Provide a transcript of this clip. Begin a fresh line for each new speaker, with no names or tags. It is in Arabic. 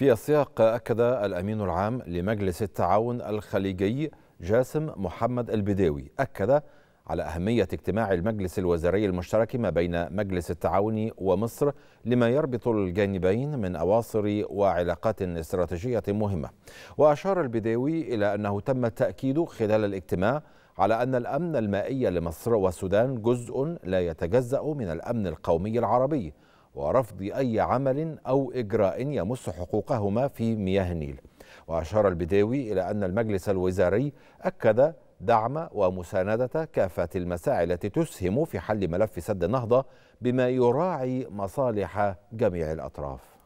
في السياق أكد الأمين العام لمجلس التعاون الخليجي جاسم محمد البداوي أكد على أهمية اجتماع المجلس الوزاري المشترك ما بين مجلس التعاون ومصر لما يربط الجانبين من أواصر وعلاقات استراتيجية مهمة وأشار البداوي إلى أنه تم التأكيد خلال الاجتماع على أن الأمن المائي لمصر والسودان جزء لا يتجزأ من الأمن القومي العربي ورفض أي عمل أو إجراء يمس حقوقهما في مياه النيل وأشار البداوي إلى أن المجلس الوزاري أكد دعم ومساندة كافة المساعي التي تسهم في حل ملف سد النهضة بما يراعي مصالح جميع الأطراف